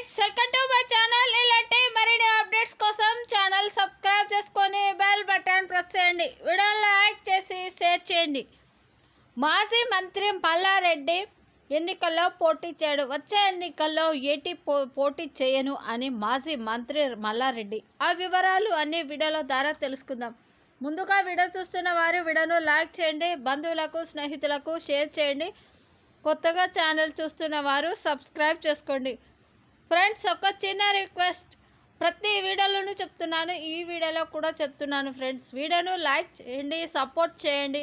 friends welcome to my channel ఇలాంటి మరిన్ని updates కోసం ఛానల్ సబ్స్క్రైబ్ చేసుకొని బెల్ బటన్ ప్రెస్ చేయండి వీడియో లైక్ చేసి షేర్ చేయండి మాజీ మంత్రి మల్లారెడ్డి ఎన్నికల్లో పోటీ చేయడు వచ్చే ఎన్నికల్లో ఏటీ పో పోటీ చేయను అని మాజీ మంత్రి మల్లారెడ్డి ఆ వివరాలు అన్ని వీడియోల ద్వారా తెలుసుకుందాం ముందుగా వీడియో చూస్తున్న వారు వీడియోను లైక్ చేయండి బంధువులకు స్నేహితులకు షేర్ చేయండి కొత్తగా ఛానల్ చూస్తున్న వారు సబ్స్క్రైబ్ చేసుకోండి ఫ్రెండ్స్ ఒక చిన్న రిక్వెస్ట్ ప్రతి వీడియోలోనూ చెప్తున్నాను ఈ వీడియోలో కూడా చెప్తున్నాను ఫ్రెండ్స్ వీడియోను లైక్ చేయండి సపోర్ట్ చేయండి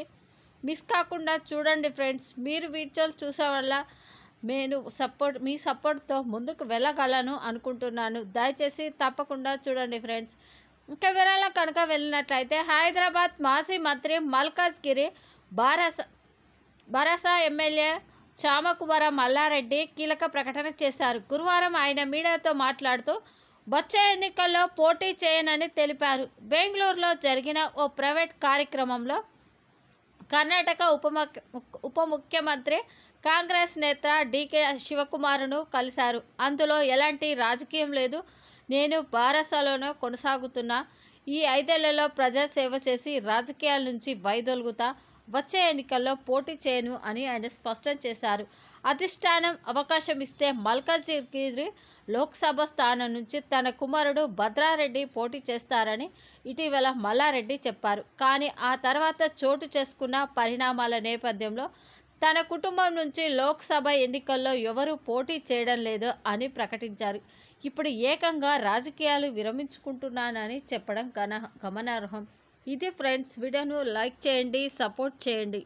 మిస్ కాకుండా చూడండి ఫ్రెండ్స్ మీరు వీడియోలు చూసే వల్ల నేను సపోర్ట్ మీ సపోర్ట్తో ముందుకు వెళ్ళగలను అనుకుంటున్నాను దయచేసి తప్పకుండా చూడండి ఫ్రెండ్స్ ఇంకా వివరాలు కనుక వెళ్ళినట్లయితే హైదరాబాద్ మాజీ మంత్రి మల్కాజ్గిరి బారాస బారాసా ఎమ్మెల్యే చామకుమార మల్లారెడ్డి కీలక ప్రకటన చేశారు గురువారం ఆయన మీడియాతో మాట్లాడుతూ వచ్చే ఎన్నికల్లో పోటీ చేయనని తెలిపారు బెంగళూరులో జరిగిన ఓ ప్రైవేట్ కార్యక్రమంలో కర్ణాటక ఉప ఉప ముఖ్యమంత్రి కాంగ్రెస్ నేత డికే శివకుమారును కలిశారు అందులో ఎలాంటి రాజకీయం లేదు నేను బారసాలోనే కొనసాగుతున్నా ఈ ఐదేళ్లలో ప్రజాసేవ చేసి రాజకీయాల నుంచి వైదొలుగుతా వచ్చే ఎన్నికల్లో పోటీ చేయను అని ఆయన స్పష్టం చేశారు అధిష్టానం అవకాశం ఇస్తే మల్కాజిగిరి లోక్సభ స్థానం నుంచి తన కుమారుడు భద్రారెడ్డి పోటీ చేస్తారని ఇటీవల మల్లారెడ్డి చెప్పారు కానీ ఆ తర్వాత చోటు చేసుకున్న పరిణామాల నేపథ్యంలో తన కుటుంబం నుంచి లోక్సభ ఎన్నికల్లో ఎవరు పోటీ చేయడం లేదు అని ప్రకటించారు ఇప్పుడు ఏకంగా రాజకీయాలు విరమించుకుంటున్నానని చెప్పడం గమనార్హం ఇది ఫ్రెండ్స్ వీడియోను లైక్ చేయండి సపోర్ట్ చేయండి